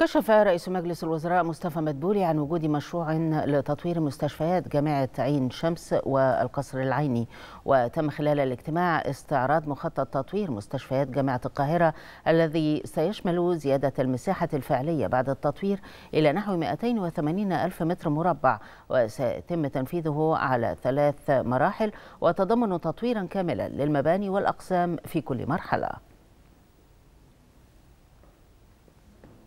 كشف رئيس مجلس الوزراء مصطفى مدبولي عن وجود مشروع لتطوير مستشفيات جامعة عين شمس والقصر العيني وتم خلال الاجتماع استعراض مخطط تطوير مستشفيات جامعة القاهرة الذي سيشمل زيادة المساحة الفعلية بعد التطوير إلى نحو 280 ألف متر مربع وسيتم تنفيذه على ثلاث مراحل وتضمن تطويرا كاملا للمباني والأقسام في كل مرحلة